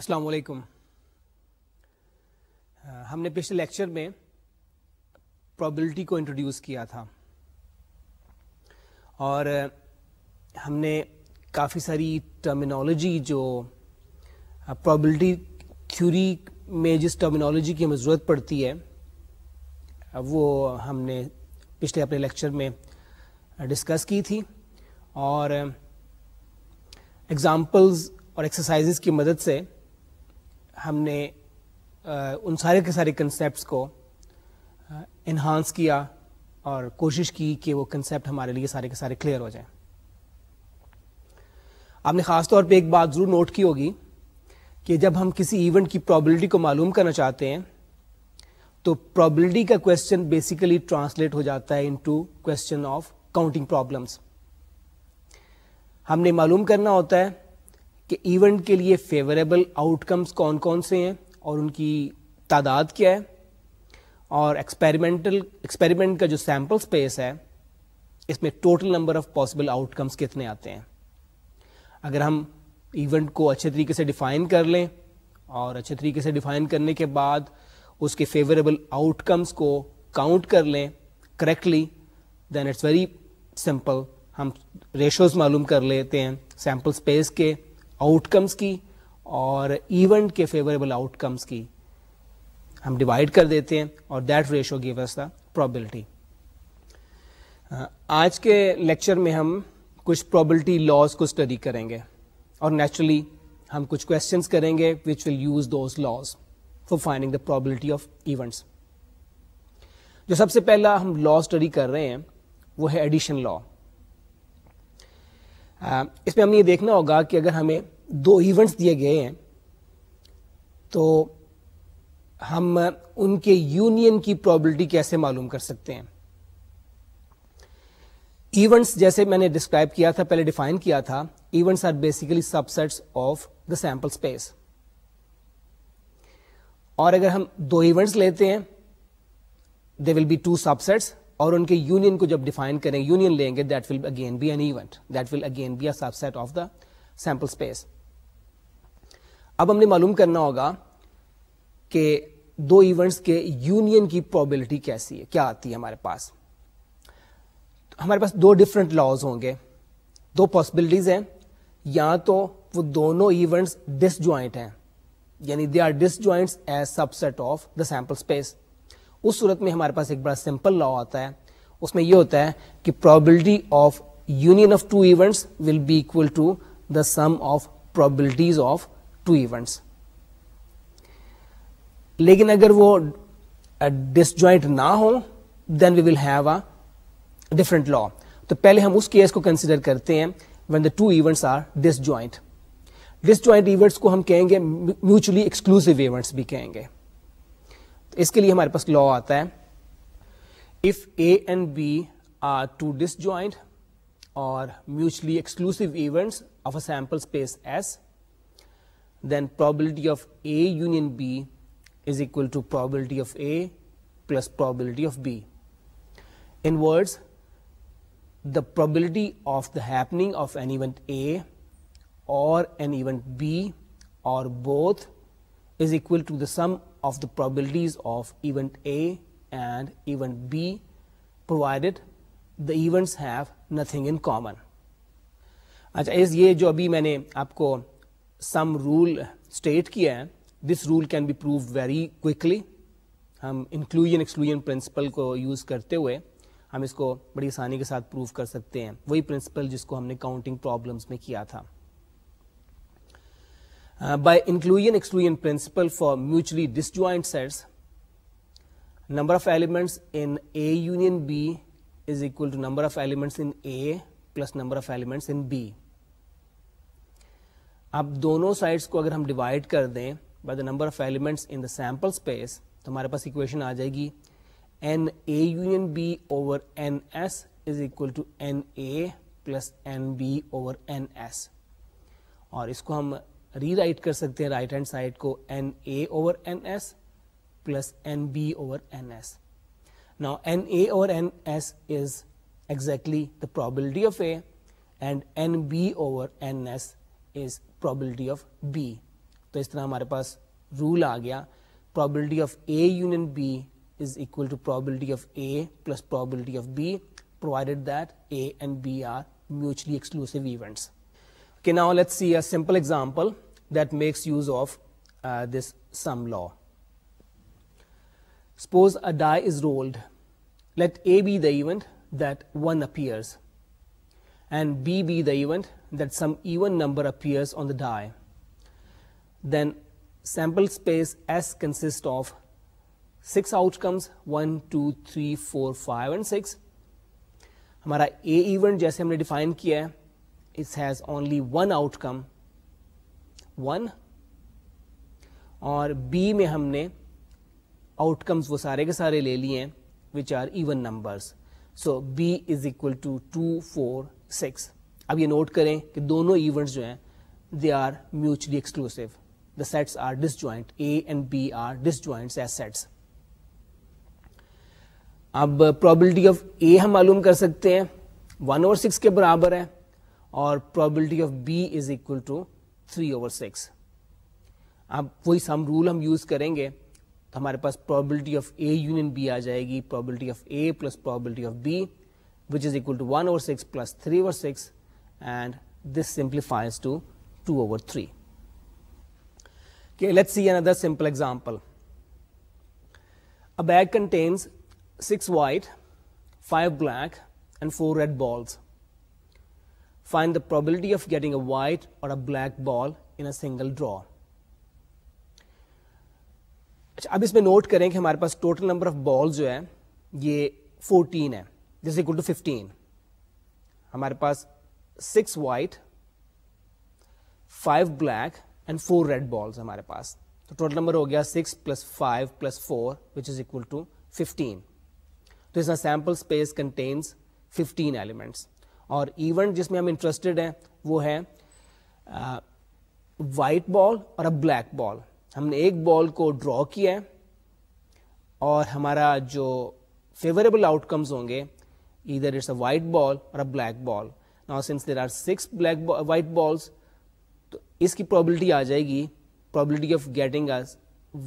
अस्सलाम वालेकुम हमने पिछले लेक्चर में प्रोबेबिलिटी को इंट्रोड्यूस किया था और हमने काफ़ी सारी टर्मिनोलॉजी जो प्रोबेबिलिटी थ्योरी में जिस टर्मिनोलॉजी की हमें ज़रूरत पड़ती है वो हमने पिछले अपने लेक्चर में डिस्कस की थी और एग्ज़ाम्पल्स और एक्सरसाइजेज की मदद से हमने उन सारे के सारे कंसेप्ट को इन्हांस किया और कोशिश की कि वो कंसेप्ट हमारे लिए सारे के सारे क्लियर हो जाए आपने ख़ास तौर पे एक बात ज़रूर नोट की होगी कि जब हम किसी इवेंट की प्रोबेबिलिटी को मालूम करना चाहते हैं तो प्रोबेबिलिटी का क्वेश्चन बेसिकली ट्रांसलेट हो जाता है into question of counting problems हमने मालूम करना होता है कि इवेंट के लिए फेवरेबल आउटकम्स कौन कौन से हैं और उनकी तादाद क्या है और एक्सपेरिमेंटल एक्सपेरिमेंट का जो सैम्पल स्पेस है इसमें total number of possible outcomes कितने आते हैं अगर हम इवेंट को अच्छे तरीके से डिफाइन कर लें और अच्छे तरीके से डिफाइन करने के बाद उसके फेवरेबल आउटकम्स को काउंट कर लें correctly then it's very simple हम रेशोज़ मालूम कर लेते हैं सैम्पल स्पेस के आउटकम्स की और इवेंट के फेवरेबल आउटकम्स की हम डिवाइड कर देते हैं और that ratio give us the probability आज के लेक्चर में हम कुछ प्रोबेबिलिटी लॉज को स्टडी करेंगे और नेचुरली हम कुछ क्वेश्चंस करेंगे which will use those laws for finding the probability of events जो सबसे पहला हम लॉ स्टडी कर रहे हैं वो है एडिशन लॉ Uh, इसमें हमें ये देखना होगा कि अगर हमें दो इवेंट्स दिए गए हैं तो हम uh, उनके यूनियन की प्रॉबिलिटी कैसे मालूम कर सकते हैं इवेंट्स जैसे मैंने डिस्क्राइब किया था पहले डिफाइन किया था events are basically subsets of the sample space और अगर हम दो इवेंट्स लेते हैं they will be two subsets और उनके यूनियन को जब डिफाइन करें यूनियन लेंगे that will again be an event that will again be a subset of the sample space अब हमने मालूम करना होगा कि दो इवेंट्स के यूनियन की प्रोबेबिलिटी कैसी है क्या आती है हमारे पास हमारे पास दो डिफरेंट लॉज होंगे दो पॉसिबिलिटीज हैं या तो वो दोनों इवेंट्स डिसज्वाइंट हैं यानी they are disjoints as subset of the sample space उस सूरत में हमारे पास एक बड़ा सिंपल लॉ आता है उसमें यह होता है कि probability of union of two events will be equal to the sum of probabilities of two events लेकिन अगर वो डिसजॉइंट ना हो then we will have a different law तो पहले हम उस केस को कंसिडर करते हैं when the two events are disjoint disjoint events को हम कहेंगे म्यूचुअली एक्सक्लूसिव इवेंट्स भी कहेंगे तो इसके लिए हमारे पास लॉ आता है if A and B are two disjoint or mutually exclusive events of a sample space S, then probability of A union B is equal to probability of A plus probability of B. In words, the probability of the happening of an event A or an event B or both is equal to the sum of the probabilities of event A and event B provided the events have nothing in common. अच्छा इस ये जो अभी मैंने आपको sum rule state किया है this rule can be prove very quickly हम इंक्लूजन एक्सक्लूजन प्रिंसिपल को यूज़ करते हुए हम इसको बड़ी आसानी के साथ प्रूव कर सकते हैं वही प्रिंसिपल जिसको हमने काउंटिंग प्रॉब्लम्स में किया था Uh, by inclusion-exclusion principle for mutually disjoint sets, number of elements in A union B is equal to number of elements in A plus number of elements in B. अब दोनों sides को अगर हम divide कर दें the the number of elements in the sample space तो हमारे पास इक्वेशन आ जाएगी N A union B over N S is equal to N A plus N B over N S और इसको हम रीराइट कर सकते हैं राइट हैंड साइड को N A over N S plus N B over N S now N A over N S is exactly the probability of A and N B over N S is probability of B तो इस तरह हमारे पास rule आ गया probability of A union B is equal to probability of A plus probability of B provided that A and B are mutually exclusive events. Okay, now let's see a simple example that makes use of uh, this sum law. Suppose a die is rolled. Let A be the event that 1 appears and B be the event that some even number appears on the die. Then sample space S consists of 6 outcomes 1, 2, 3, 4, 5 and 6. हमारा A event just हमने define किया है it has only one outcome one और B में हमने outcomes वो सारे के सारे ले लिए हैं which are even numbers so B is equal to two four six अब ये नोट करें कि दोनों इवेंट्स जो हैं they are mutually exclusive the sets are disjoint A and B are disjoints as sets अब प्रोबेबिलिटी ऑफ ए हम मालूम कर सकते हैं वन और सिक्स के बराबर है और probability of B is 3 to 6 over six अब वही use some rule, यूज करेंगे use, हमारे पास probability of A union B आ जाएगी probability of A plus probability of B which is equal to 1 over 6 plus 3 over 6 and this simplifies to 2 over 3. Okay, let's see another simple example. A bag contains 6 white, 5 black and 4 red balls. Find the probability of getting a white or a black ball in a single draw. अच्छा अब इसमें note करें कि हमारे पास total number of ball जो है ये 14 है दिस इक्वल टू 15 हमारे पास six 5 five black 4 four red balls हमारे पास तो टोटल नंबर हो गया six plus five five plus four which is equal to fifteen तो इसका सैम्पल स्पेस कंटेन्स 15 एलिमेंट्स और इवेंट जिसमें हम इंटरेस्टेड हैं वो है वाइट बॉल और अ ब्लैक बॉल हमने एक बॉल को ड्रॉ किया है और हमारा जो फेवरेबल आउटकम्स होंगे either it's a white ball or a black ball. Now since there are six black ball, white balls, तो इसकी probability आ जाएगी probability of getting a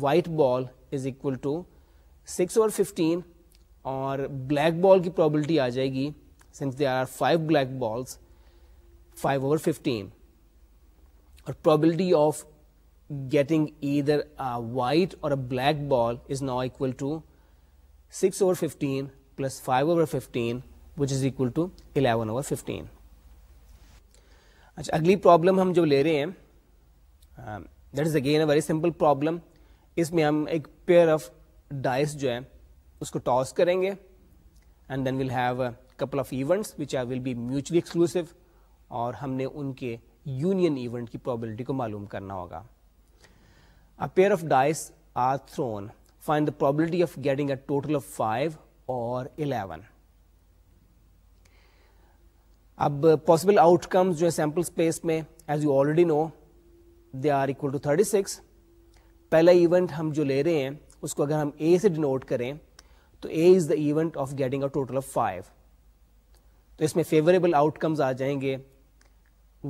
white ball is equal to 6 over 15 और black ball की probability आ जाएगी since there are 5 black balls, 5 over 15, or probability of getting either a white or a black ball is now equal to 6 over 15 plus 5 over 15 which is equal to 11 over 15. अच्छा अगली problem हम जो ले रहे हैं that is again a very simple we will हम एक pair of dice जो है उसको टॉस करेंगे couple of events which are will be mutually exclusive और हमने उनके यूनियन इवेंट की प्रोबेबिलिटी को मालूम करना होगा a pair of dice are thrown find the probability of getting a total of five और इलेवन अब पॉसिबल आउटकम्स जो है सैंपल स्पेस में as you already know they are equal to thirty six पहला इवेंट हम जो ले रहे हैं उसको अगर हम ए से डिनोट करें तो A is the event of getting a total of five तो इसमें फेवरेबल आउटकम्स आ जाएंगे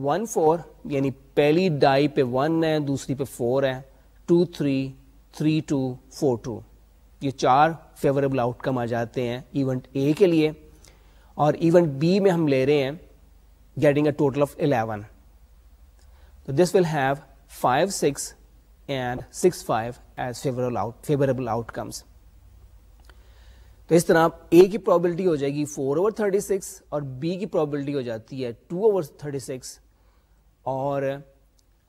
वन फोर यानी पहली डाई पे वन है दूसरी पे फोर है two three three two four two ये चार फेवरेबल आउटकम आ जाते हैं इवेंट ए के लिए और इवेंट बी में हम ले रहे हैं getting a total of eleven तो this will have five six and six five as favourable out favourable outcomes तो इस तरह ए की प्रॉबिलिटी हो जाएगी फोर ओवर थर्टी सिक्स और बी की प्रॉबिलिटी हो जाती है टू ओवर थर्टी सिक्स और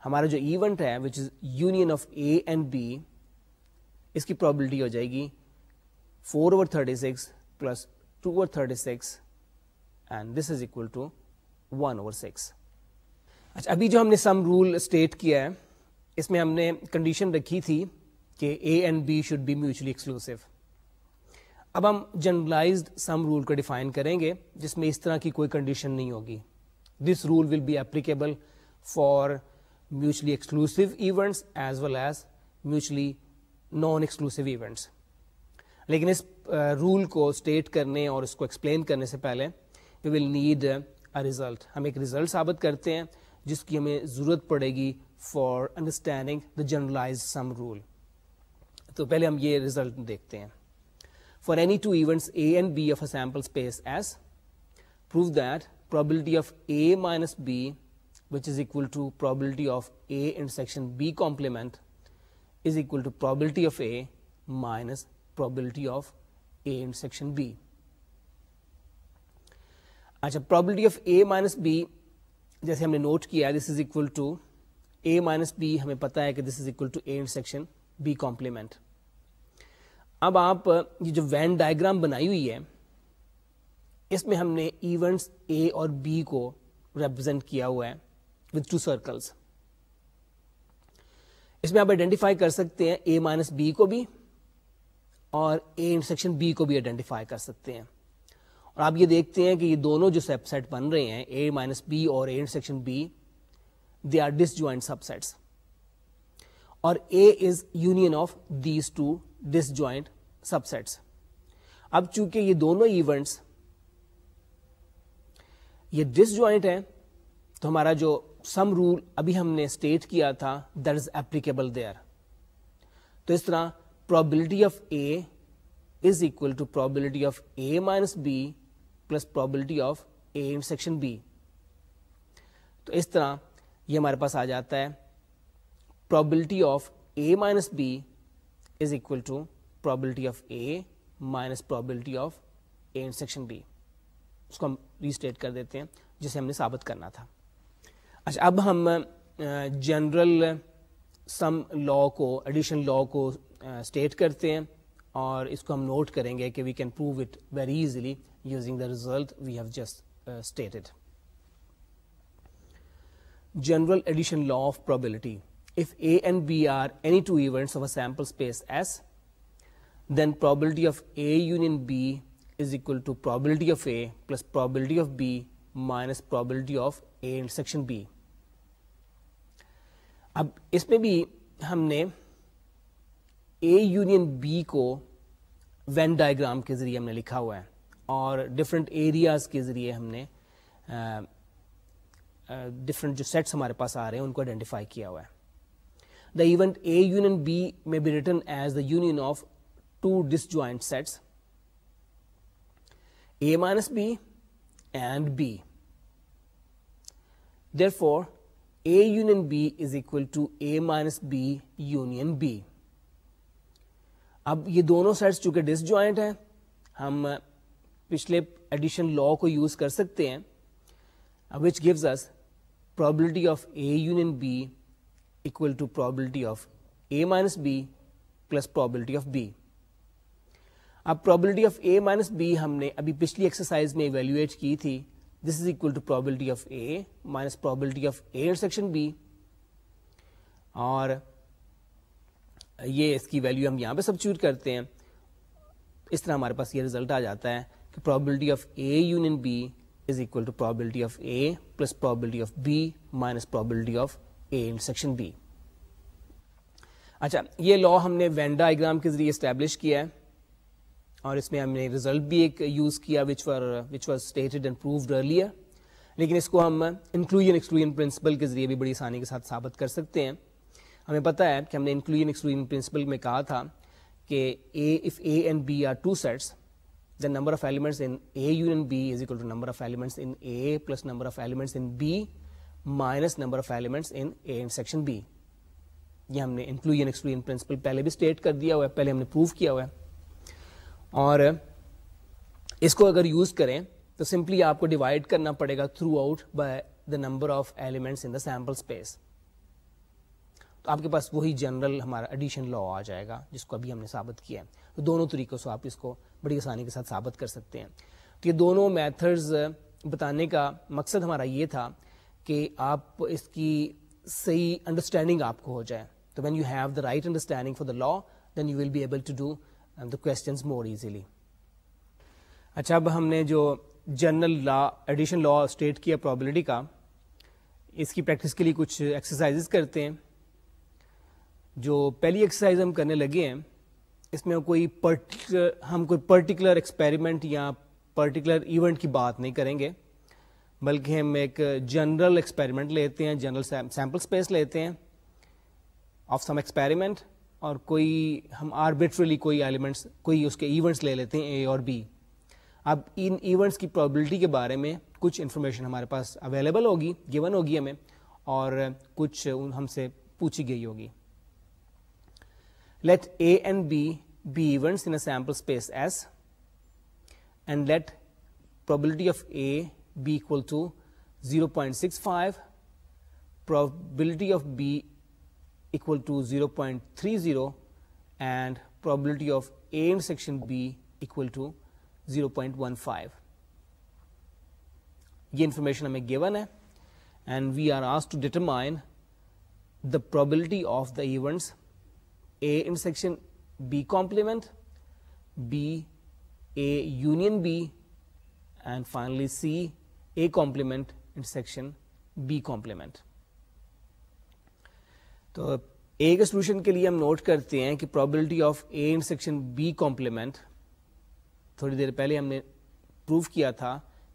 हमारा जो इवेंट है which is union of A and B इसकी प्रॉबिलिटी हो जाएगी four over thirty six plus two over thirty six and this is equal to one over six अच्छा अभी जो हमने सम रूल स्टेट किया है इसमें हमने कंडीशन रखी थी कि A and B should be mutually exclusive अब हम जनरलाइज सम रूल को डिफाइन करेंगे जिसमें इस तरह की कोई कंडीशन नहीं होगी this rule will be applicable for mutually exclusive events as well as mutually non exclusive events लेकिन इस रूल को स्टेट करने और इसको एक्सप्लेन करने से पहले we will need a result हम एक रिजल्ट साबित करते हैं जिसकी हमें ज़रूरत पड़ेगी for understanding the generalise sum rule तो पहले हम ये रिजल्ट देखते हैं for any two events A and B of a sample space as prove that probability of A minus B which is equal to probability of A intersection B complement is equal to probability of A minus probability of A intersection B. अच्छा probability of A minus B जैसे हमने note किया this is equal to A minus B हमें पता है कि this is equal to A intersection B complement. अब आप ये जो वैन डायग्राम बनाई हुई है इसमें हमने इवेंट्स ए और बी को रिप्रेजेंट किया हुआ है विद टू सर्कल्स इसमें आप आइडेंटिफाई कर सकते हैं ए माइनस बी को भी और ए सेक्शन बी को भी आइडेंटिफाई कर सकते हैं और आप ये देखते हैं कि ये दोनों जो सबसेट बन रहे हैं ए माइनस बी और A section B they are these subsets और A is union of these two disjoint subsets अब चूंकि ये दोनों इवेंट्स ये डिसजॉइंट हैं तो हमारा जो सम रूल अभी हमने स्टेट किया था दैट इज एप्लीकेबल देयर तो इस तरह probability of A is equal to probability of A minus B plus probability of A in section B तो इस तरह ये हमारे पास आ जाता है probability of A minus B is equal to probability of A minus probability of A in section B उसको हम रीस्टेट कर देते हैं जिसे हमने साबित करना था अच्छा अब हम जनरल सम लॉ को एडिशन लॉ को स्टेट करते हैं और इसको हम नोट करेंगे कि we can prove it very easily using the result we have just stated general addition law of probability if A and B are any two events of a sample space S, then probability of A union B is equal to probability of A plus probability of B minus probability of A intersection B. अब इसमें भी हमने A union B को Venn diagram के ज़रिए हमने लिखा हुआ different sets डिफरेंट एरियाज़ के ज़रिए हमने the event A union B may be written as the union of two disjoint sets A minus B and B. Therefore, A union B is equal to A minus B union B. اب یہ دونوں seats چونکہ ڈس joint ہیں ہم پچھلے addition law کو use کر سکتے ہیں which gives us probability of A union B equal to probability of a minus b plus probability of B अब probability of A minus B हमने अभी पिछली एक्सरसाइज में इवेल्युएट की थी this is equal to probability of A minus probability of A intersection B और ये इसकी वैल्यू हम यहाँ पे सब्सिट्यूट करते हैं इस तरह हमारे पास ये रिजल्ट आ जाता है कि probability of A union B is equal to probability of A plus probability of B minus probability of A and section B अच्छा ये लॉ हमने वेन डाइग्राम के जरिए इस्टेब्लिश किया है और इसमें हमने रिजल्ट भी एक यूज़ किया which were which was stated and proved earlier लेकिन इसको हम इंक्लूजन एक्सक्लूजन प्रिंसिपल के जरिए भी बड़ी आसानी के साथ साबित कर सकते हैं हमें पता है कि हमने इंक्लूजन एक्सक्लूजन प्रिंसिपल में कहा था कि A if A and B are two sets the number of elements in A union B is equal to number of elements in A plus number of elements in B minus number of elements in A and section B ये हमने inclusion exclusion principal पहले भी state कर दिया हुआ है पहले हमने प्रूव किया हुआ है और इसको अगर यूज करें तो सिंपली आपको डिवाइड करना पड़ेगा throughout by the number of elements in the sample space तो आपके पास वही जनरल हमारा एडिशन लॉ आ जाएगा जिसको अभी हमने साबित किया है तो दोनों तरीकों से आप इसको बड़ी आसानी के साथ साबित कर सकते हैं तो ये दोनों मेथड्स बताने का मकसद हमारा ये था कि आप इसकी सही अंडरस्टैंडिंग आपको हो जाए तो when you have the right understanding for the law then you will be able to do the question more easily अच्छा अब हमने जो general law addition law state किया प्रॉबिलिटी का इसकी प्रैक्टिस के लिए कुछ एक्सरसाइजेस करते हैं जो पहली एक्सरसाइज हम करने लगे हैं इसमें कोई पर्टिकुलर हम कोई पर्टिकुलर एक्सपेरिमेंट या पर्टिकुलर इवेंट की बात नहीं करेंगे बल्कि हम एक जनरल एक्सपेरिमेंट लेते हैं जनरल सैम्पल स्पेस लेते हैं ऑफ सम एक्सपेरिमेंट और कोई हम आर्बिट्रली कोई एलिमेंट्स कोई उसके इवेंट्स ले लेते हैं ए और बी अब इन इवेंट्स की प्रोबेबिलिटी के बारे में कुछ इन्फॉर्मेशन हमारे पास अवेलेबल होगी गिवन होगी हमें और कुछ हमसे पूछी गई होगी let A and B be events in a sample space S and let probability of A b equal to 0.65, probability of b equal to 0.30 and probability of A intersection B equal to 0.15. ये information हमें given है and we are asked to determine the probability of the events A intersection B complement, B A union B and finally C A complement intersection B complement तो A के solution के लिए हम note करते हैं कि probability of A intersection B complement थोड़ी देर पहले हमने प्रूव किया था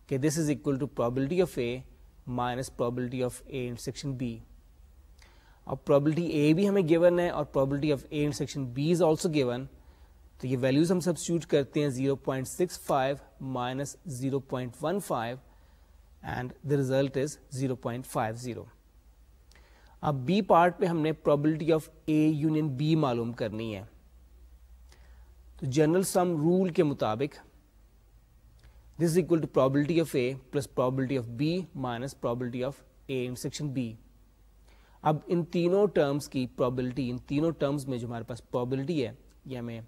कि this is equal to probability of A minus probability of A intersection B और प्रोबेबिलिटी A भी हमें गिवन है और probability of A intersection B is also given तो ये वैल्यूज हम सब्सिट्यूट करते हैं 0.65 minus 0.15 and the result is 0.50 अब बी पार्ट में हमने probability of A union B मालूम करनी है तो जनरल सम रूल के मुताबिक this equal to probability of A plus probability of B minus probability of A in section B अब इन तीनों टर्म्स की प्रोबेबिलिटी इन तीनों टर्म्स में जो हमारे पास प्रोबेबिलिटी है ये हमें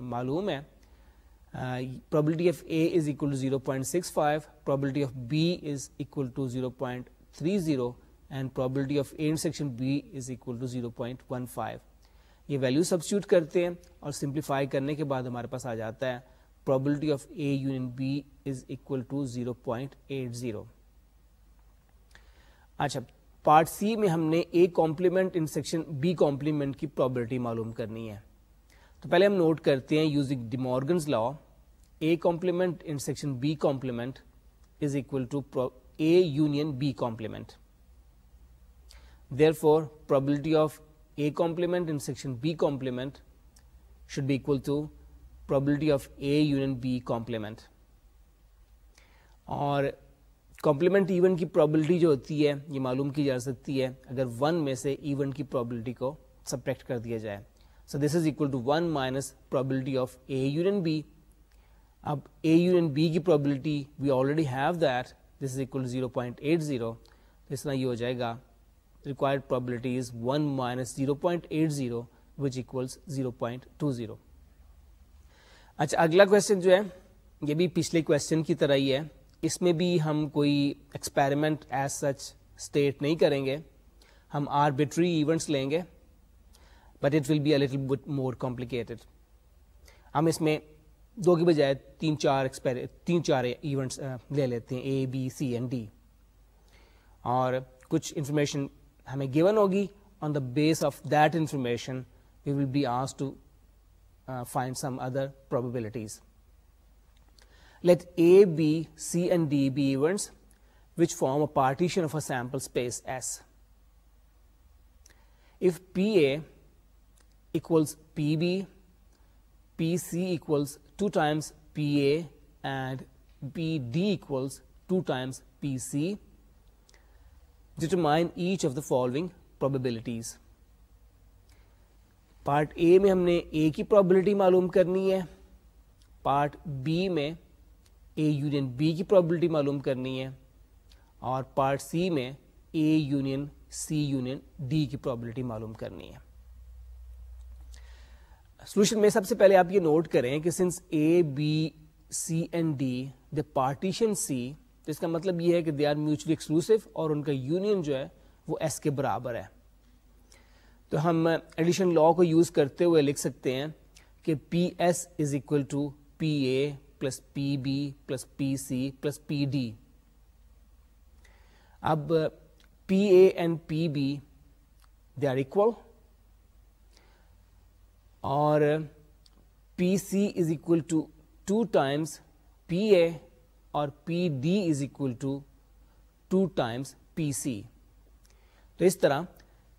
मालूम है probability of A is equal to 0.65, probability of B is equal to 0.30 and probability of A intersection B is equal to 0.15. ये वैल्यू सब्सिट्यूट करते हैं और सिंप्लीफाई करने के बाद हमारे पास आ जाता है probability of A union B is equal to 0.80. अच्छा पार्ट सी में हमने A complement intersection B complement की प्रॉबिलिटी मालूम करनी है तो पहले हम नोट करते हैं using De Morgan's law A complement in section B complement is equal to A union B complement. Therefore, probability of A complement in section B complement should be equal to probability of A union B complement. और complement event की probability जो होती है ये मालूम की जा सकती है अगर वन में से इवन की प्रोबेबिलिटी को सब्ट्रैक्ट कर दिया जाए so this is equal to one minus probability of A union B अब ए यू एंड बी की probability we already have that this is equal zero point eight zero इस तरह ये हो जाएगा required probability is one minus zero point eight zero which equals zero point two zero अच्छा अगला question जो है ये भी पिछले क्वेश्चन की तरह ही है इसमें भी हम कोई एक्सपेरिमेंट एज सच स्टेट नहीं करेंगे हम आर्बिट्री इवेंट्स लेंगे but it will be a little more complicated हम इसमें दो की बजाय तीन चार एक्सपेर तीन चार इवेंट्स ले लेते हैं A B C and D और कुछ इन्फॉर्मेशन हमें गिवन होगी on the base of that information we will be आस to find some other probabilities. Let A, B, C and D be events which form a partition of a sample space S. If PA equals PB PC equals 2 times PA and BD equals 2 times PC. Determine each of the following probabilities. Part A में हमने ए की probability मालूम करनी है part B में A union B की probability मालूम करनी है और पार्ट सी में A union C union D की प्रोबेबिलिटी मालूम करनी है सोल्यूशन में सबसे पहले आप ये नोट करें कि since A B C and D the partition C जिसका मतलब ये है कि दे आर म्यूचुअली एक्सक्लूसिव और उनका यूनियन जो है वो एस के बराबर है तो हम एडिशन लॉ को यूज़ करते हुए लिख सकते हैं कि P S is equal to P A plus P B plus P C plus P D अब P A and P B they are equal और P C is equal to two times P A और P D is equal to two times P C तो इस तरह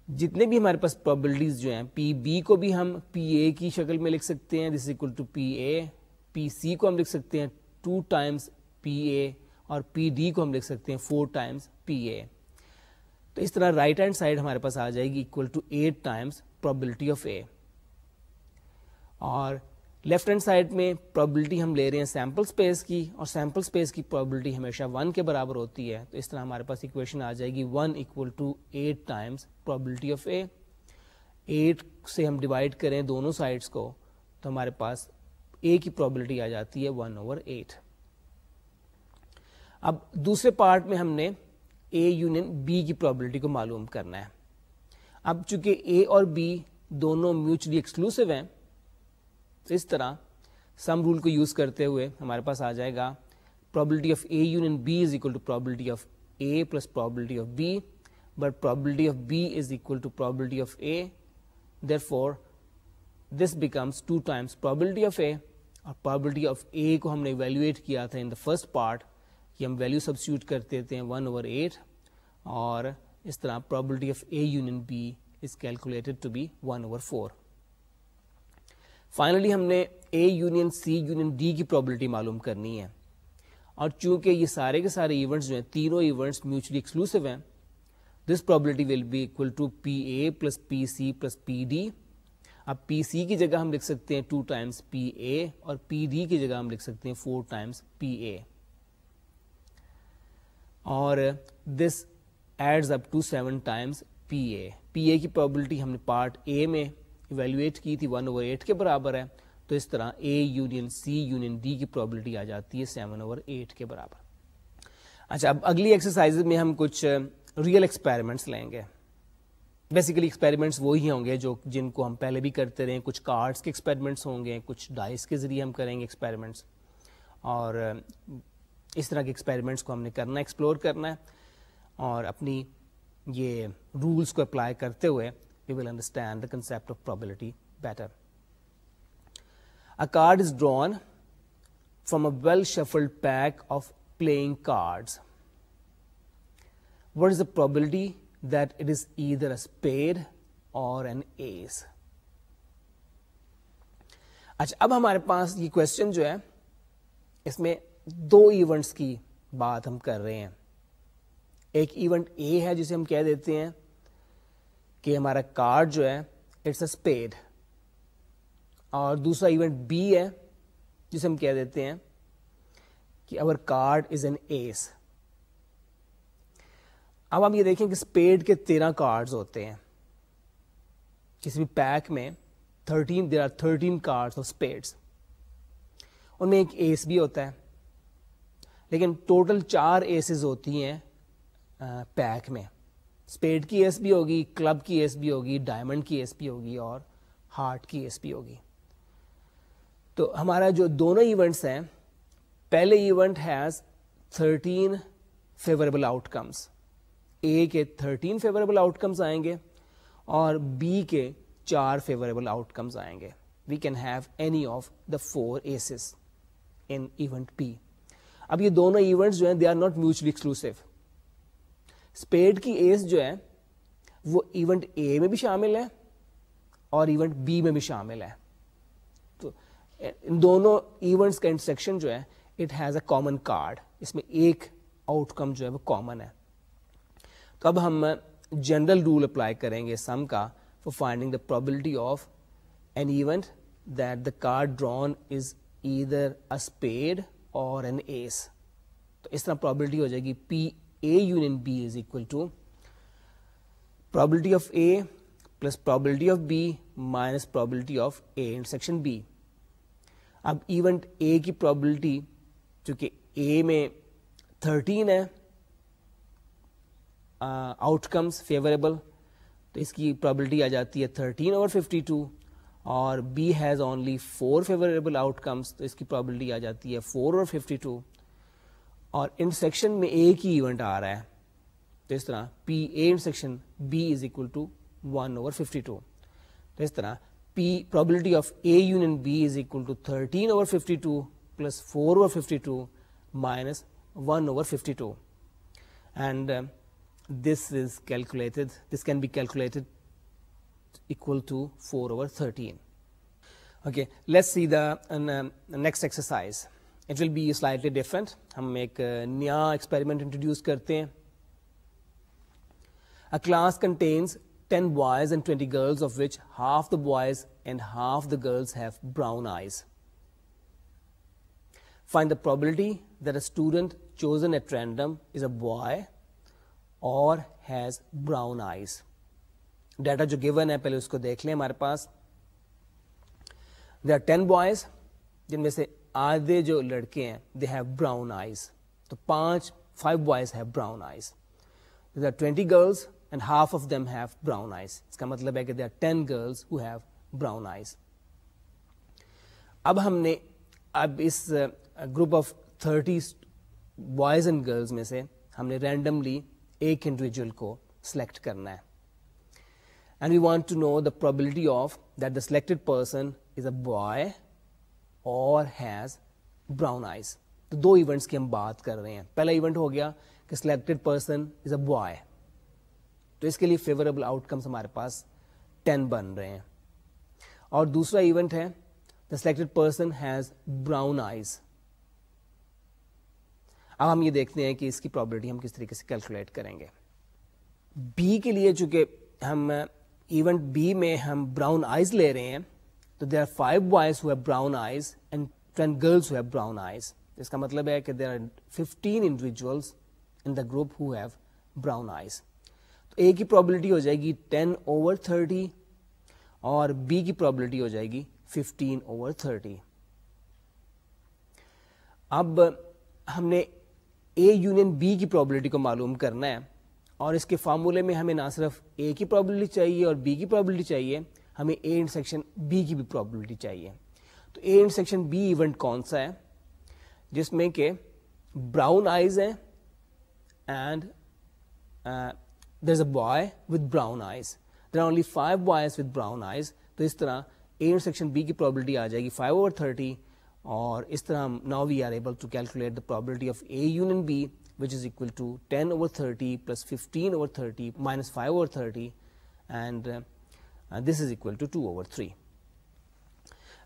जितने भी हमारे पास probabilities जो हैं पी बी को भी हम पी ए की शक्ल में लिख सकते हैं this equal to P A P C को हम लिख सकते हैं टू टाइम्स पी ए और पी डी को हम लिख सकते हैं फोर टाइम्स पी ए तो इस तरह राइट हैंड साइड हमारे पास आ जाएगी equal to eight times probability of A और लेफ्ट हैंड साइड में प्रोबेबिलिटी हम ले रहे हैं सैम्पल स्पेस की और सैम्पल स्पेस की प्रोबेबिलिटी हमेशा वन के बराबर होती है तो इस तरह हमारे पास इक्वेशन आ जाएगी one equal to eight times probability of A eight से हम डिवाइड करें दोनों साइड्स को तो हमारे पास ए की प्रोबेबिलिटी आ जाती है वन ओवर एट अब दूसरे पार्ट में हमने ए यूनियन बी की प्रोबेबिलिटी को मालूम करना है अब चूंकि ए और बी दोनों म्यूचुअली एक्सक्लूसिव हैं तो इस तरह सम रूल को यूज़ करते हुए हमारे पास आ जाएगा probability of A union B is equal to probability of A plus probability of B, but probability of B is equal to probability of A. Therefore, this becomes 2 times probability of A और probability of A को हमने evaluate किया था in the first part कि हम value substitute कर देते हैं 1 over 8 और इस तरह probability of A union B is calculated to be 1 over 4. Finally हमने A union C union D की प्रॉबिलिटी मालूम करनी है और चूंकि ये सारे के सारे इवेंट्स जो हैं तीनों इवेंट्स म्यूचुअली एक्सक्लूसिव हैं this probability will be equal to P A plus P C plus P D अब पी सी की जगह हम लिख सकते हैं टू टाइम्स पी ए और पी डी की जगह हम लिख सकते हैं फोर टाइम्स पी ए और this adds up to seven times P A P A की प्रॉबिलिटी हमने पार्ट ए में इवेल्युएट की थी वन ओवर एट के बराबर है तो इस तरह A union C union D की प्रॉबिलिटी आ जाती है सेवन ओवर एट के बराबर अच्छा अब अगली एक्सरसाइज में हम कुछ रियल uh, एक्सपेरिमेंट्स लेंगे बेसिकली एक्सपेरिमेंट्स वही होंगे जो जिनको हम पहले भी करते रहे कुछ कार्ड्स के एक्सपेरिमेंट्स होंगे कुछ डाइस के ज़रिए हम करेंगे एक्सपेरिमेंट्स और uh, इस तरह के एक्सपेरिमेंट्स को हमने करना एक्सप्लोर करना है और अपनी ये रूल्स को अप्लाई करते हुए we will understand the concept of probability better. A card is drawn from a well-shuffled pack of playing cards. What is the probability that it is either a spade और an ace अच्छा अब हमारे पास ये question जो है इसमें दो इवेंट्स की बात हम कर रहे हैं एक इवेंट ए है जिसे हम कह देते हैं कि हमारा कार्ड जो है इट्स अ स्पेड और दूसरा इवेंट बी है जिसे हम कह देते हैं कि our card is an ace अब हम ये देखें कि स्पेड के तेरह कार्ड्स होते हैं किसी भी पैक में thirteen there are thirteen cards of spades उनमें एक एस भी होता है लेकिन टोटल चार एसेस होती हैं पैक uh, में स्पेड की एस बी होगी क्लब की एस बी होगी डायमंड की एस पी होगी और हार्ट की एस पी होगी तो हमारा जो दोनों इवेंट्स हैं पहले event has thirteen favourable outcomes A के थर्टीन फेवरेबल आउटकम्स आएंगे और बी के चार फेवरेबल आउटकम्स आएंगे we can have any of the four aces in event P अब ये दोनों इवेंट्स जो हैं they are not mutually exclusive spade की एस जो है वो इवेंट ए में भी शामिल है और इवेंट बी में भी शामिल है तो इन दोनों इवेंट्स का इंटरसेक्शन जो है it has a common card इसमें एक आउटकम जो है वो कॉमन है तो अब हम जनरल रूल अप्लाई करेंगे सम का for finding the probability of an event that the card drawn is either a spade और एन एस तो इस तरह प्रॉबिलिटी हो जाएगी P A union B is equal to probability of A plus probability of B minus probability of A intersection B अब event A की probability चूँकि A में 13 है आउटकम्स uh, फेवरेबल तो इसकी प्रॉबिलिटी आ जाती है 13 ओवर 52 और B has only four favourable outcomes तो इसकी प्रॉबिलिटी आ जाती है 4 ओवर 52 और इंटरसेक्शन में एक ही इवेंट आ रहा है तो इस तरह P A intersection B is equal to one over fifty two तो इस तरह P probability of A union B is equal to thirteen over fifty two plus four over fifty two minus 1 over 52 and um, this is calculated this can be calculated equal to 4 over 13 okay let's see the, uh, um, the next exercise it it will be slightly different हम एक uh, नया experiment introduce करते हैं class contains 10 boys and 20 girls of which half the boys and half the girls have brown eyes. Find the probability that a student chosen at random is a boy or has brown eyes. Data जो given है पहले उसको देख लें हमारे पास देर ten boys जिनमें से आधे जो लड़के हैं दे हैव ब्राउन आइज तो पांच five boys have brown eyes there twenty girls and half of them have brown eyes इसका मतलब है कि they are ten girls who have brown eyes अब हमने अब इस group of thirty boys and girls में से हमने रैंडमली एक इंडिविजुअल को सेलेक्ट करना है and we want to know the probability of that the selected person is a boy और हैज़ ब्राउन आइज तो दो इवेंट्स की हम बात कर रहे हैं पहला इवेंट हो गया कि selected person is a boy तो इसके लिए फेवरेबल आउटकम्स हमारे पास टेन बन रहे हैं और दूसरा इवेंट है the selected person has brown eyes अब हम ये देखते हैं कि इसकी प्रॉबिलिटी हम किस तरीके से कैलकुलेट करेंगे बी के लिए चूंकि हम इवेंट uh, बी में हम ब्राउन आइज ले रहे हैं तो there are five boys who have brown eyes and ten girls who have brown eyes इसका मतलब है कि there are fifteen individuals in the group who have brown eyes तो ए की प्रॉबिलिटी हो जाएगी टेन ओवर थर्टी और B की प्रॉबिलिटी हो जाएगी फिफ्टीन ओवर थर्टी अब हमने ए यूनियन बी की प्रॉबिलिटी को मालूम करना है और इसके फार्मूले में हमें ना सिर्फ ए की प्रॉबिलिटी चाहिए और बी की प्रॉबिलिटी चाहिए हमें ए इंटरसेक्शन बी की भी प्रॉबिलिटी चाहिए तो ए इंटरसेक्शन बी इवेंट कौन सा है जिसमें के ब्राउन आइज हैं and there is a boy with brown eyes there are only five boys with brown eyes तो इस तरह ए इंटरसेक्शन बी की प्रॉबिलिटी आ जाएगी फाइव ओवर थर्टी और इस तरह हम now we are able to calculate the probability of A union B which is equal to 10 over 30 plus 15 over 30 minus 5 over 30 and uh, and this is equal to 2 over 3.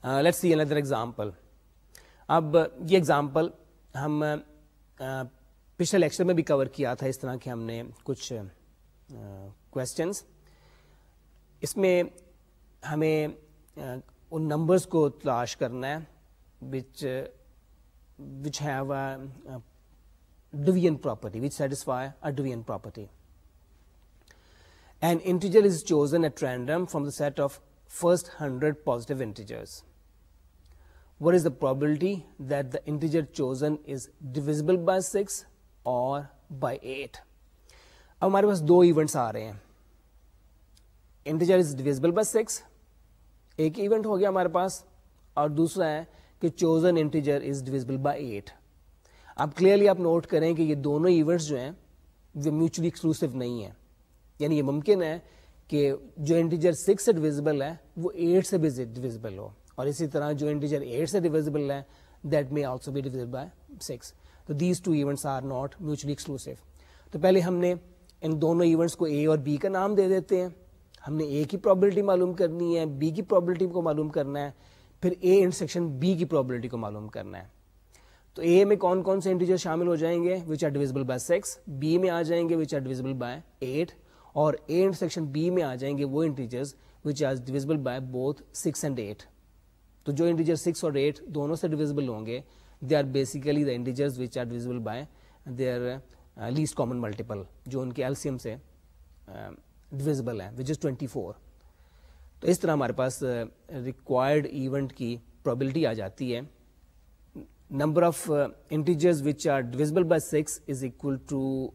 Uh, let's see another example. अब ये example हम पिछले lecture में भी cover किया था इस तरह के हमने कुछ क्वेश्चंस इसमें हमें उन नंबर्स को तलाश करना है which which have division property which satisfy a division property an integer is chosen at random from the set of first 100 positive integers. What is the probability that the integer chosen is divisible by 6 or by 8? Now, we have two events. Integer is divisible by 6. One event has been done. And the other is that chosen integer is divisible by 8. Now, clearly, you note that these two events are mutually exclusive. यानी ये मुमकिन है कि जो integer six से divisible है वो eight से भी डिविजिबल हो और इसी तरह जो इंटीजर एट से डिविजिबल है दैट मे ऑल्सो भी डिविजिबल बाय सिक्स तो these two events are not mutually exclusive तो पहले हमने इन दोनों इवेंट्स को ए और बी का नाम दे देते हैं हमने ए की प्रॉबिलिटी मालूम करनी है बी की प्रॉबिलिटी को मालूम करना है फिर ए इंटरसेक्शन बी की प्रॉबिलिटी को मालूम करना है तो ए में कौन कौन से इंटीजर शामिल हो जाएंगे which are divisible by six B में आ जाएंगे which are divisible by eight और ए सेक्शन बी में आ जाएंगे वो integers which are divisible by both six and eight तो जो इंटीजर सिक्स और एट दोनों से डिविजिबल होंगे they are basically the integers which are divisible by their least common multiple जो उनके एल्सियम से डिविजिबल हैं विच इज़ ट्वेंटी फोर तो इस तरह हमारे पास रिक्वायर्ड uh, इवेंट की प्रॉबिलिटी आ जाती है number of integers which are are by six is equal to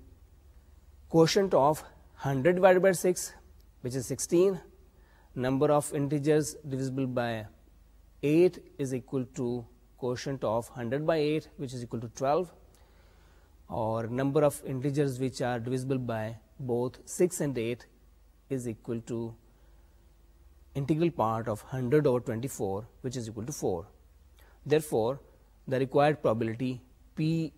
to of 100 divided by 6, which is 16. Number of integers divisible by 8 is equal to quotient of 100 by 8, which is equal to 12. Or number of integers which are divisible by both 6 and 8 is equal to integral part of 100 over 24, which is equal to 4. Therefore, the required probability P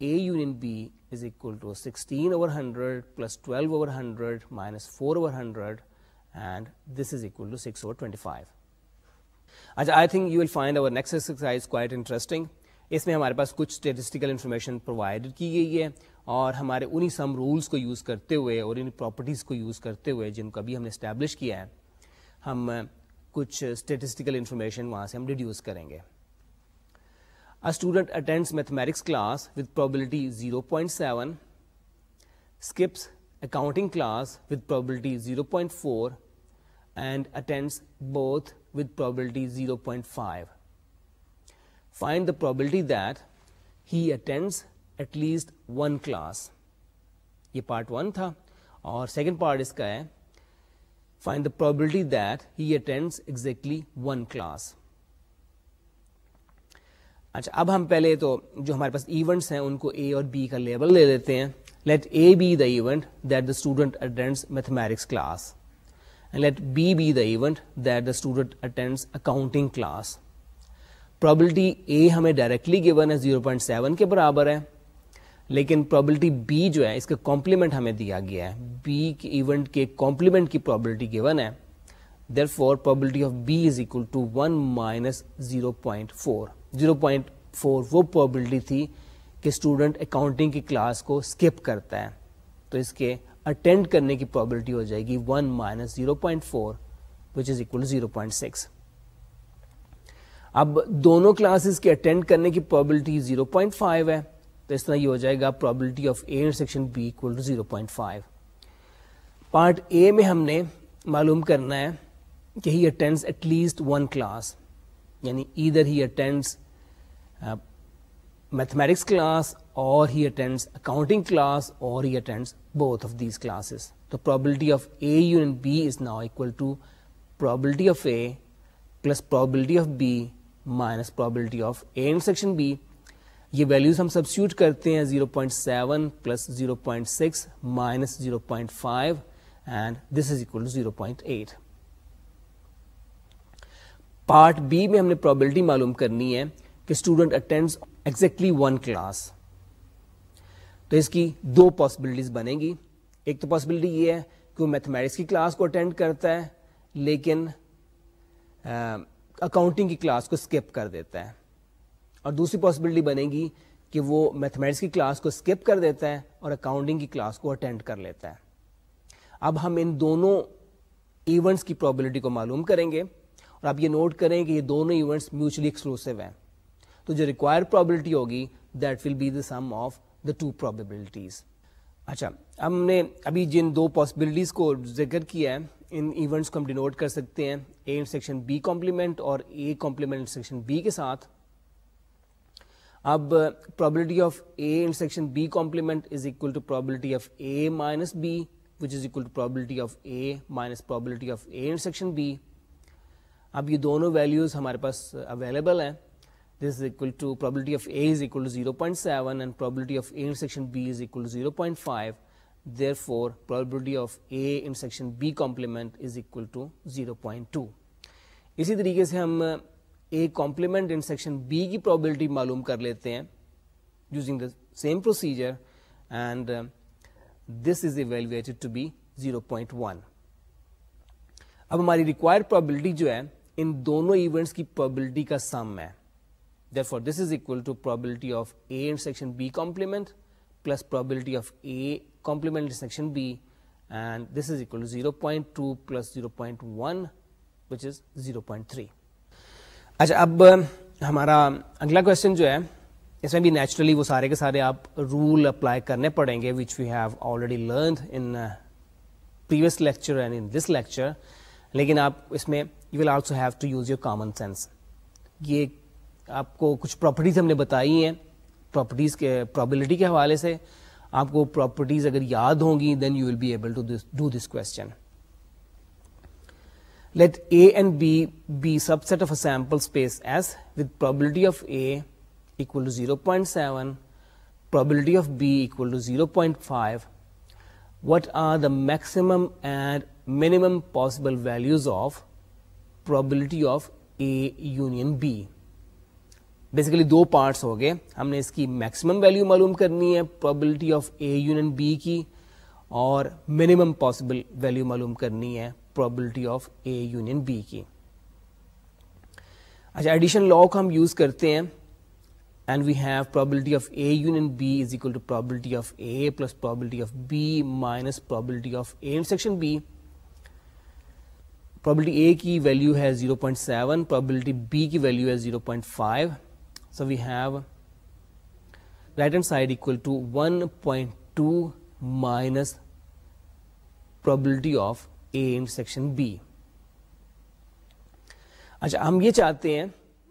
A union B is equal to 16 over 100 plus 12 over 100 minus 4 over 100 and this is equal to 6 over 25. अच्छा I think you will find our next exercise quite interesting इसमें हमारे पास कुछ statistical information provide की गई है और हमारे उन्हीं सम रूल्स को यूज़ करते हुए और इन प्रॉपर्टीज़ को यूज़ करते हुए जिनको अभी हमने इस्टेब्लिश किया है हम कुछ स्टेटिस्टिकल इन्फॉर्मेशन वहाँ से हम डिड्यूस करेंगे A student attends mathematics class with probability 0.7, skips accounting class with probability 0.4, and attends both with probability 0.5. Find the probability that he attends at least one class. ये part one था और second part इसका है Find the probability that he attends exactly one class. अच्छा अब हम पहले तो जो हमारे पास इवेंट्स हैं उनको ए और बी का लेबल ले लेते हैं let A be the event that the student attends mathematics class and let B be the event that the student attends accounting class probability A हमें डायरेक्टली गिवन है 0.7 के बराबर है लेकिन प्रॉबिलिटी बी जो है इसका कॉम्प्लीमेंट हमें दिया गया है बी के इवेंट के कॉम्प्लीमेंट की प्रॉबिलिटी गिवन है देर for probability of B is equal to one minus zero point four 0.4 वो प्रोबेबिलिटी थी कि स्टूडेंट अकाउंटिंग की क्लास को स्किप करता है तो इसके अटेंड करने की प्रोबेबिलिटी हो जाएगी 1 minus zero point four which is equal zero point six अब दोनों क्लासेस के अटेंड करने की प्रोबेबिलिटी 0.5 है तो इस तरह ये हो जाएगा probability of A intersection B equal to zero point five part A में हमने मालूम करना है कि he attends at least one class यानी either he attends Uh, mathematics class or he attends accounting class or he attends both of these classes. The probability of A union B is now equal to probability of A plus probability of B minus probability of A intersection B. ये values हम substitute substitute: हैं 0.7 0.6 0.5 and this is equal to 0.8 Part B, में हमने probability मालूम करनी है कि student attends exactly one class तो इसकी दो पॉसिबिलिटीज़ बनेगी एक तो पॉसिबिलिटी ये है कि वो मैथमेटिक्स की क्लास को अटेंड करता है लेकिन अकाउंटिंग की क्लास को स्किप कर देता है और दूसरी पॉसिबिलिटी बनेगी कि वो मैथमेटिक्स की क्लास को स्किप कर देता है और अकाउंटिंग की क्लास को अटेंड कर लेता है अब हम इन दोनों इवेंट्स की प्रोबेबिलिटी को मालूम करेंगे और आप ये नोट करें कि ये दोनों इवेंट्स म्यूचुअली एक्सक्लूसिव हैं तो जो रिक्वायर्ड प्रॉबिलिटी होगी that will be the sum of the two probabilities अच्छा हमने अभी जिन दो पॉसिबिलिटीज को जिक्र किया है इन इवेंट्स को हम डिनोट कर सकते हैं ए इंस्ट्रक्शन बी कॉम्प्लीमेंट और ए कॉम्प्लीमेंट इंस्ट्रक्शन बी के साथ अब probability of A intersection B complement is equal to probability of A minus B which is equal to probability of A minus probability of A intersection B अब ये दोनों values हमारे पास available हैं this is equal to probability of A is equal to 0.7 and probability of A intersection B is equal to 0.5. Therefore, probability of A intersection B complement is equal to 0.2. इसी तरीके से हम A complement intersection B की probability मालूम कर लेते हैं using the same procedure and uh, this is evaluated to be 0.1. अब हमारी required probability जो है इन दोनों events की probability का sum है Therefore, this is equal to probability of A intersection B complement plus probability of A complement intersection B and this is equal to 0.2 plus 0.1 which is 0.3. अच्छा अब हमारा अगला क्वेश्चन जो है इसमें भी नेचुरली वो सारे के सारे आप रूल अप्लाई करने पड़ेंगे which we have already learn in previous lecture and in this lecture लेकिन आप इसमें you will also have to use your common sense ये आपको कुछ प्रॉपर्टीज़ हमने बताई हैं प्रॉपर्टीज़ के प्रॉबिलिटी के हवाले से आपको प्रॉपर्टीज़ अगर याद होंगी then you will be able to do this question let A and B be subset of a sample space S with probability of A equal to 0.7, probability of B equal to 0.5. What are the maximum and minimum possible values of probability of A union B? Basically दो parts हो गए हमने इसकी maximum value मालूम करनी है probability of A union B की और मिनिमम पॉसिबल वैल्यू मालूम करनी है probability of A union B की अच्छा एडिशन लॉ को हम यूज़ करते हैं and we have probability of A union B is equal to probability of A plus probability of B minus probability of A intersection B. Probability A की value है 0.7, probability B की value है 0.5 So we have right hand side equal to 1.2 minus probability of A intersection B. अच्छा हम ये चाहते हैं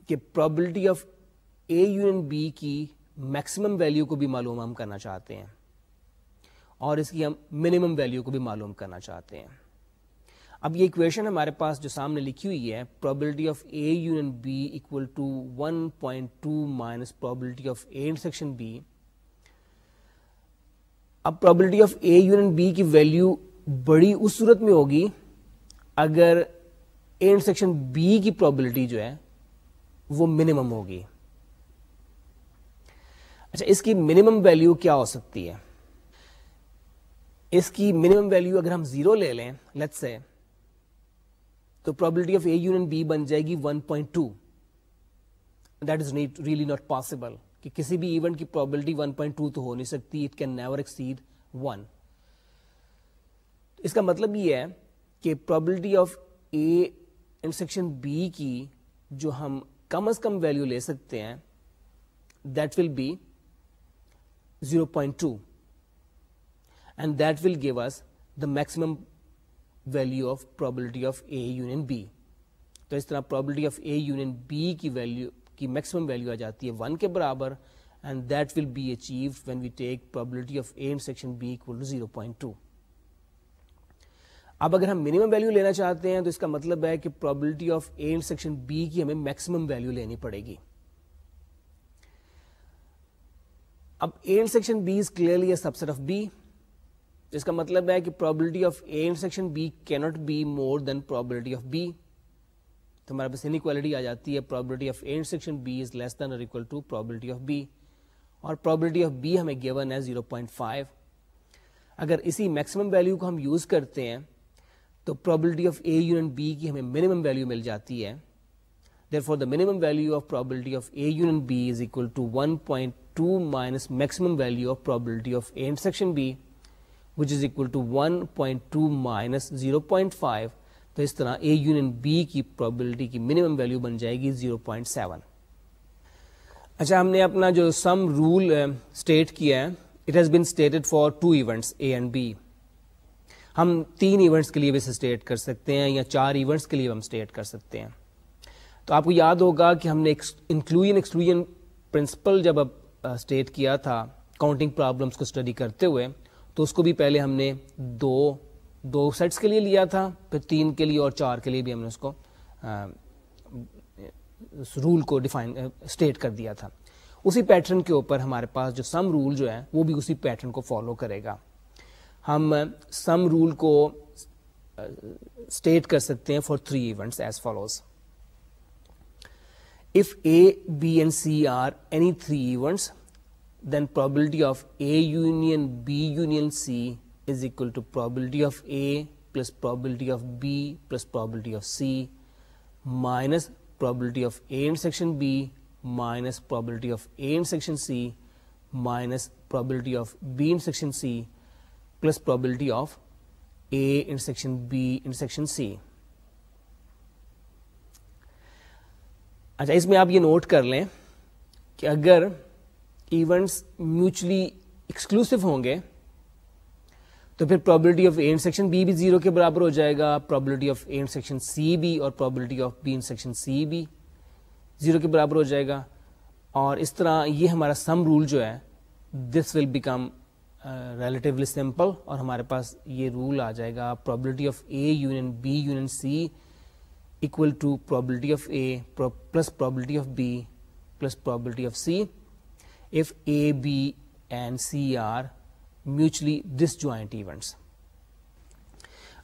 कि probability of A union B की मैक्सिमम वैल्यू को भी मालूम हम करना चाहते हैं और इसकी हम मिनिमम वैल्यू को भी मालूम करना चाहते हैं अब ये इक्वेशन हमारे पास जो सामने लिखी हुई है probability of A union B equal to 1.2 minus probability of A intersection B अब probability of A union B की वैल्यू बड़ी उस सूरत में होगी अगर ए इंटरसेक्शन बी की प्रोबेबिलिटी जो है वो मिनिमम होगी अच्छा इसकी मिनिमम वैल्यू क्या हो सकती है इसकी मिनिमम वैल्यू अगर हम जीरो ले लें लेट्स से तो probability of A union B बन जाएगी 1.2 that is really not possible कि किसी भी इवेंट की प्रोबेबिलिटी 1.2 तो हो नहीं सकती it can never exceed one इसका मतलब ये है कि probability of A intersection B की जो हम कम अज कम वैल्यू ले सकते हैं that will be 0.2 and that will give us the maximum value of probability of A union B तो इस तरह probability of A union B की वैल्यू की मैक्सिमम वैल्यू आ जाती है वन के बराबर and that will be achieve when we take probability of A intersection B equal to zero point two अब अगर हम मिनिमम वैल्यू लेना चाहते हैं तो इसका मतलब है कि probability of A intersection B की हमें मैक्सिमम वैल्यू लेनी पड़ेगी अब A intersection B is clearly a subset of B जिसका मतलब है कि probability of A intersection B cannot be more than probability of B तो हमारे पास इनक्वालिटी आ जाती है probability of A intersection B is less than और equal to probability of B और प्रोबेबिलिटी ऑफ बी हमें गिवन है 0.5 अगर इसी मैक्सिमम वैल्यू को हम यूज़ करते हैं तो probability of A union B की हमें मिनिमम वैल्यू मिल जाती है देर therefore the minimum value of probability of A union B is equal to 1.2 minus maximum value of probability of A intersection B which is equal to 1.2 minus zero point five तो इस तरह A union B की probability की minimum value बन जाएगी zero point seven अच्छा हमने अपना जो सम रूल स्टेट किया है it has been stated for two events A and B हम तीन इवेंट्स के लिए भी इसे स्टेट कर सकते हैं या चार इवेंट्स के लिए हम स्टेट कर सकते हैं तो आपको याद होगा कि हमने इंक्लूजन एक्सक्लूजन प्रिंसिपल जब अब स्टेट किया था काउंटिंग प्रॉब्लम्स को स्टडी करते हुए तो उसको भी पहले हमने दो दो सेट्स के लिए लिया था फिर तीन के लिए और चार के लिए भी हमने उसको आ, रूल को डिफाइन स्टेट कर दिया था उसी पैटर्न के ऊपर हमारे पास जो सम रूल जो है वो भी उसी पैटर्न को फॉलो करेगा हम सम रूल को स्टेट कर सकते हैं for three events as follows if A B and C are any three events then probability of A union B union C is equal to probability of A plus probability of B plus probability of C minus probability of A intersection B minus probability of A intersection C minus probability of B intersection C plus probability of A intersection B intersection C. अच्छा इसमें आप ये note कर लें कि अगर events mutually exclusive होंगे तो फिर probability of A intersection B भी जीरो के बराबर हो जाएगा probability of A intersection C भी और probability of B intersection C भी जीरो के बराबर हो जाएगा और इस तरह ये हमारा सम रूल जो है this will become relatively simple और हमारे पास ये रूल आ जाएगा probability of A union B union C equal to probability of A plus probability of B plus probability of C if A, B and C are mutually disjoint events.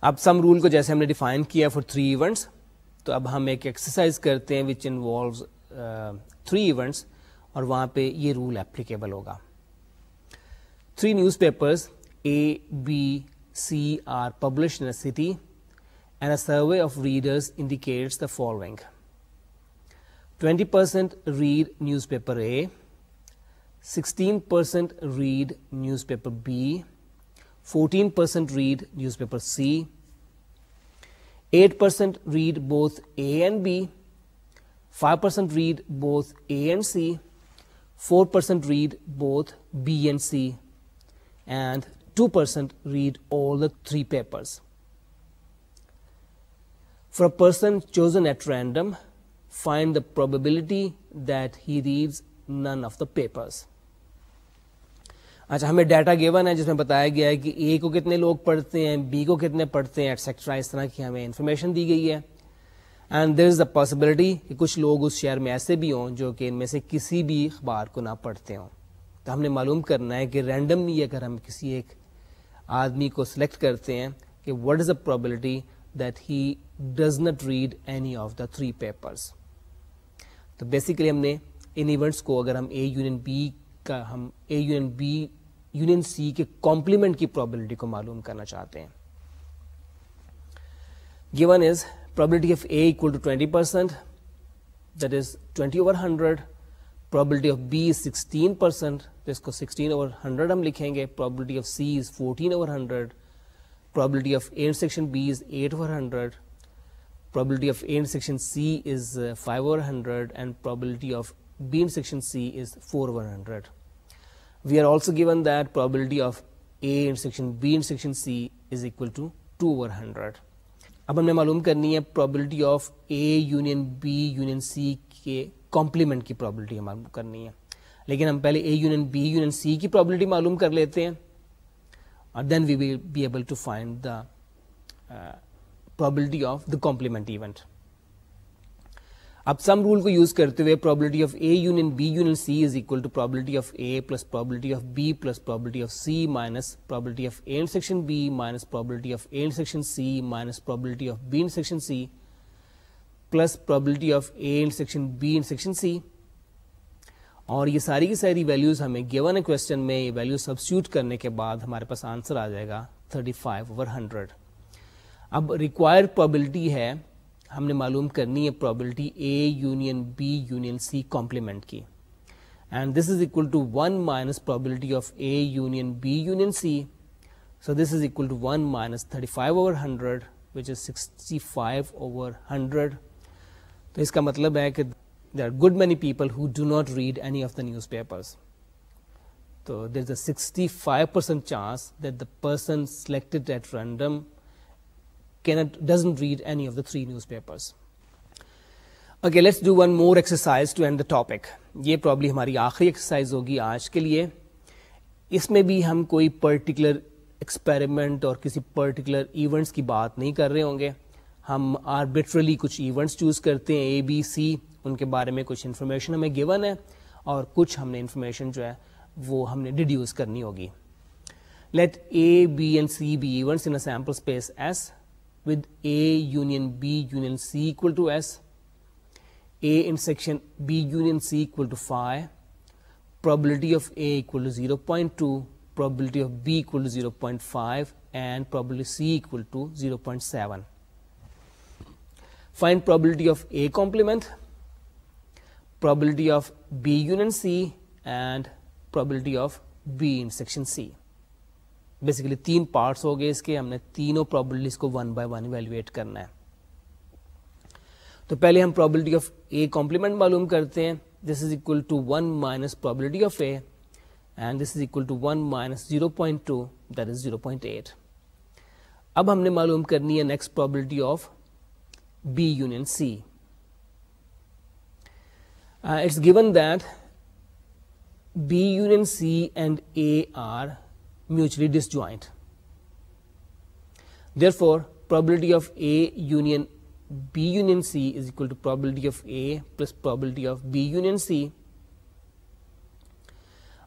अब सम rule को जैसे हमने define किया for three events तो अब हम एक exercise करते हैं विच इन्वॉल्व्स थ्री इवेंट्स और वहाँ पे ये रूल एप्लीकेबल होगा three newspapers A, B, C are published in a city and a survey of readers indicates the following. 20% read newspaper A, 16% read newspaper B, 14% read newspaper C, 8% read both A and B, 5% read both A and C, 4% read both B and C, and 2% read all the three papers. For a person chosen at random, find the probability that he reads none of the papers. अच्छा हमें data given है जिसमें बताया गया है कि ए को कितने लोग पढ़ते हैं बी को कितने पढ़ते हैं एटसेट्रा इस तरह की हमें इन्फॉर्मेशन दी गई है and there is the possibility कि कुछ लोग उस शहर में ऐसे भी हों जो कि इनमें से किसी भी अखबार को ना पढ़ते हों तो हमने मालूम करना है कि रैंडमली अगर हम किसी एक आदमी को सिलेक्ट करते हैं कि what is the probability that he does not read any of the three papers तो बेसिकली हमने इन इवेंट्स को अगर हम ए यूनियन बी का हम A union B union C के कॉम्प्लीमेंट की प्रोबेबिलिटी को मालूम करना चाहते हैं given is probability of A equal to twenty percent that is twenty over hundred probability of B is sixteen percent तो इसको सिक्सटीन ओवर हंड्रेड हम लिखेंगे probability of C is fourteen over hundred probability of A intersection B is 8 over 100, probability of A intersection C is uh, 5 over 100, and probability of B intersection C is 4 over 100. We are also given that probability of A in section B in section C is equal to 2 over 100. अब हमें मालूम करनी है probability of A union B union C के complement की probability हमें करनी है लेकिन हम पहले A union B union C की probability मालूम कर लेते हैं और then we will be able to find the probability of the complement event. अब सम रूल को यूज करते हुए probability of A union B union C is equal to probability of A plus probability of B plus probability of C minus probability of A intersection B minus probability of A intersection C minus probability of B intersection C plus probability of A intersection B intersection C और ये सारी की सारी values हमें given है question में ये value substitute करने के बाद हमारे पास आंसर आ जाएगा 35 फाइव ओवर हंड्रेड अब रिक्वायर्ड प्रोबेबिलिटी है हमने मालूम करनी है probability A union B union C complement की and this is equal to one minus probability of A union B union C so this is equal to 1 minus 35 over 100 which is 65 over 100 तो इसका मतलब है कि there are good many people who do not read any of the newspapers so there's a 65% chance that the person selected at random cannot, doesn't read any of the three newspapers. Okay, let's do one more exercise to end the topic. ye probably hamari aakhri exercise hogi aaj ke liye isme bhi hum koi particular experiment aur kisi particular events ki baat nahi kar rahe honge hum arbitrarily kuch events choose karte hain A, B, C unke bare mein kuch information hame given hai aur kuch humne information jo hai wo humne deduce karni hogi Let A, B and C be events in a sample space S with A union B union C equal to S, A intersection B union C equal to phi, probability of A equal to 0.2, probability of B equal to 0.5 and probability C equal to 0.7. Find probability of A complement, probability of B union C and probability of B intersection C. Basically तीन parts हो गए इसके हमने तीनों probabilities को one by one evaluate करना है तो पहले हम प्रॉबिलिटी ऑफ ए कॉम्प्लीमेंट मालूम करते हैं this is equal to one minus probability of A and this is equal to one minus zero point two that is zero point eight अब हमने मालूम करनी है next probability of B union C it's given that B union C and A are mutually disjoint. Therefore, probability of A union B union C is equal to probability of A plus probability of B union C.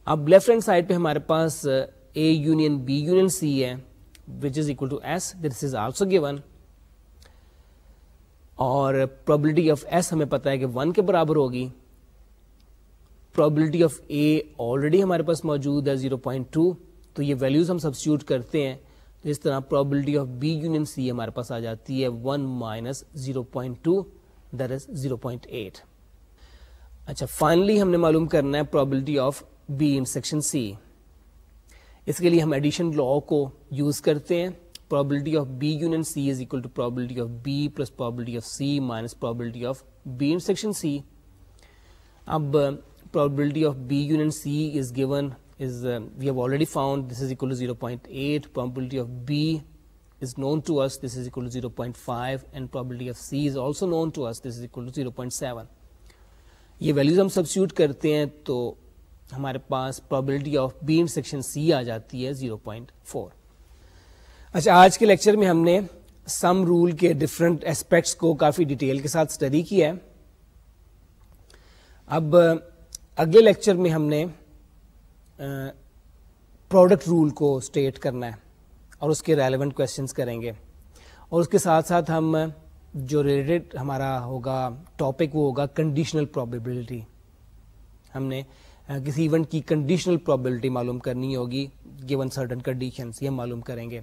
Now, left-hand side, we have A union B union C है which is equal to S This is also given. اور probability of S ہمیں پتا ہے کہ 1 کے برابر ہوگی probability of a already ہمارے پاس موجود ہے 0.2 پوائنٹ ٹو तो ये वैल्यूज़ हम सब्सिट्यूट करते हैं तो इस तरह probability of B union C हमारे पास आ जाती है one minus zero point two that is zero point eight अच्छा फाइनली हमने मालूम करना है probability of B intersection C इसके लिए हम एडिशन लॉ को यूज़ करते हैं probability of B union C is equal to probability of B plus probability of C minus probability of B in section C. अब probability of B union C is given is um, we have already found this is equal to 0.8 probability of B is known to us this is equal to 0.5 and probability of C is also known to us this is equal to 0.7 ye values hum substitute karte hain to hamare paas probability of b intersection C आ जाती है 0.4 acha aaj ke lecture mein humne sum rule ke different aspects ko kafi detail ke sath study kiya hai ab agle lecture mein humne product rule को state करना है और उसके relevant questions करेंगे और उसके साथ साथ हम जो रिलेटेड हमारा होगा टॉपिक वो होगा कंडीशनल प्रोबेबिलिटी हमने किसी इवेंट की कंडीशनल प्रोबेबिलिटी मालूम करनी होगी गिवन सर्टन कंडीशन ये हम मालूम करेंगे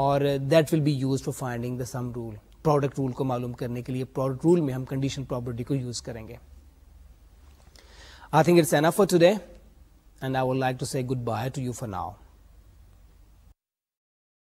और that will be use for finding the sum rule product rule को मालूम करने के लिए प्रोडक्ट रूल में हम कंडीशन प्रॉपर्टी को यूज करेंगे I think it's enough for today and I would like to say goodbye to you for now.